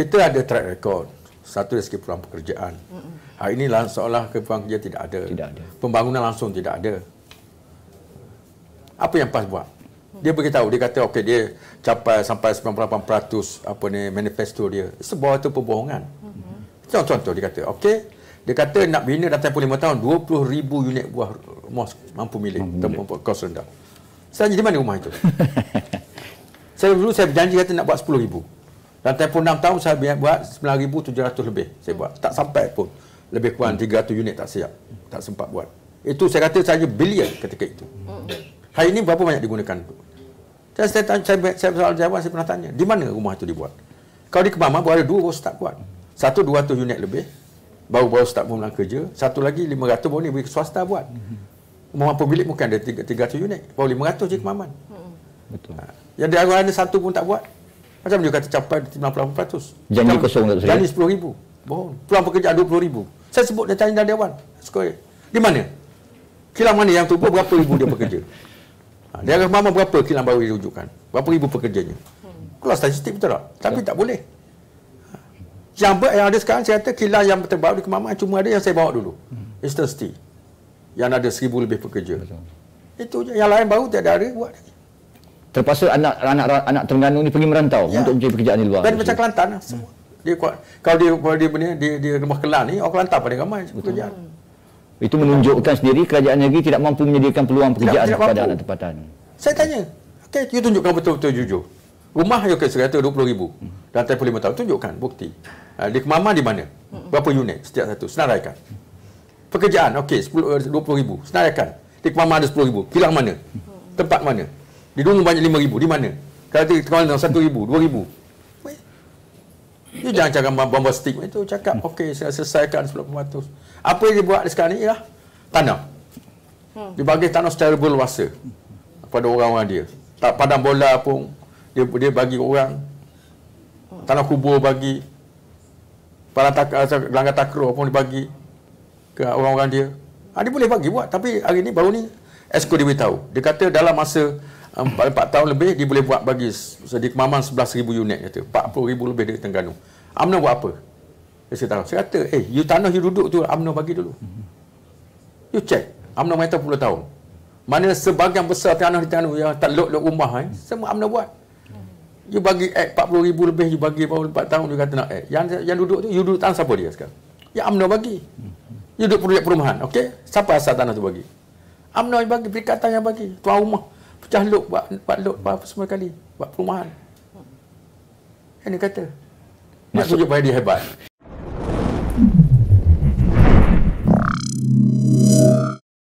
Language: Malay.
kita ada track record satu dari segi peluang pekerjaan. Mm-mm. Hari ini lah, seolah peluang kerja tidak ada. tidak ada. Pembangunan langsung tidak ada. Apa yang PAS buat? Dia beritahu, dia kata okey dia capai sampai 98% apa ni manifesto dia. Sebuah itu pembohongan. Contoh-contoh mm-hmm. dia kata okey dia kata nak bina dalam tempoh lima tahun 20,000 unit buah mos mampu milik mampu tempoh kos rendah. Saya di mana rumah itu? saya dulu saya berjanji kata nak buat 10,000. Dan tempoh 6 tahun saya buat 9,700 lebih saya buat. Tak sampai pun. Lebih kurang 300 unit tak siap. Tak sempat buat. Itu saya kata saya bilion ketika itu. Hari ini berapa banyak digunakan? Saya, saya, tanya, saya, saya soal jawab, saya pernah tanya. Di mana rumah itu dibuat? Kalau di Kemama, ada dua orang tak buat. Satu 200 unit lebih. Baru-baru start pun mulai kerja. Satu lagi 500 pun ni beri swasta buat. Rumah mampu bilik mungkin ada 300 unit. Baru 500 je Kemaman. Betul. Ha. Yang di arah ada satu pun tak buat. Macam dia kata capai 98%. Janji Cam, kosong tak Janji 10 ribu. Bohong. Peluang pekerjaan 20 ribu. Saya sebut dia tanya dan dewan. Sekolah. Di mana? Kilang mana yang tubuh berapa ribu dia pekerja? Ha, dia akan mama berapa kilang baru dia rujukkan? Berapa ribu pekerjanya? Kalau statistik betul tak? Tapi tak boleh. Ha. Yang, ber, yang ada sekarang saya kata kilang yang terbaru di Kemaman cuma ada yang saya bawa dulu. Hmm. Eastern Yang ada seribu lebih pekerja. Itu je. Yang lain baru tiada ada buat lagi terpaksa anak anak anak Terengganu ni pergi merantau ya. untuk mencari pekerjaan di luar. Dan macam Kelantan lah semua. Dia kalau dia kalau dia punya dia dia rumah Kelantan ni orang Kelantan paling ramai pekerjaan. Betul. Hmm. Itu menunjukkan sendiri kerajaan negeri tidak mampu menyediakan peluang pekerjaan tidak, tidak kepada mampu. anak tempatan. Saya tanya. Okey, you tunjukkan betul-betul jujur. Rumah you okay, RM120,000 hmm. dan tempoh 5 tahun. Tunjukkan bukti. Uh, ah, di kemaman di mana? Hmm. Berapa unit setiap satu? Senaraikan. Pekerjaan, okey, eh, RM20,000. Senaraikan. Di kemaman ada RM10,000. Pilih mana? Hmm. Tempat mana? Dia dulu banyak RM5,000. Di mana? Kalau dia terkawal dengan RM1,000, RM2,000. Dia jangan cakap bombastik itu. Cakap, hmm. okey, saya selesaikan rm Apa yang dia buat sekarang ni ialah tanah. Hmm. Dia bagi tanah secara berluasa pada orang-orang dia. Tak padang bola pun dia dia bagi orang. Tanah kubur bagi. Padang tak, eh, langgar takro pun dia bagi ke orang-orang dia. Ha, dia boleh bagi buat. Tapi hari ni, baru ni, Esko dia beritahu. Dia kata dalam masa empat tahun lebih dia boleh buat bagi di Kemaman 11,000 unit kata. 40,000 lebih dekat Tengganu. UMNO buat apa? Dia saya Saya kata, eh, you tanah you duduk tu UMNO bagi dulu. Mhm. You check. UMNO main puluh tahun. Mana sebagian besar tanah di tengganu yang tak lok lok rumah eh, semua UMNO buat. Mhm. You bagi act 40,000 lebih, you bagi baru empat tahun, you kata nak act. Yang, yang duduk tu, you duduk tanah siapa dia sekarang? Ya UMNO bagi. Mhm. You duduk projek perumahan, okey? Siapa asal tanah tu bagi? UMNO yang bagi, perikatan yang bagi. Tuan rumah pecah lok buat buat lok apa semua kali buat perumahan kan dia kata masuk pada dia hebat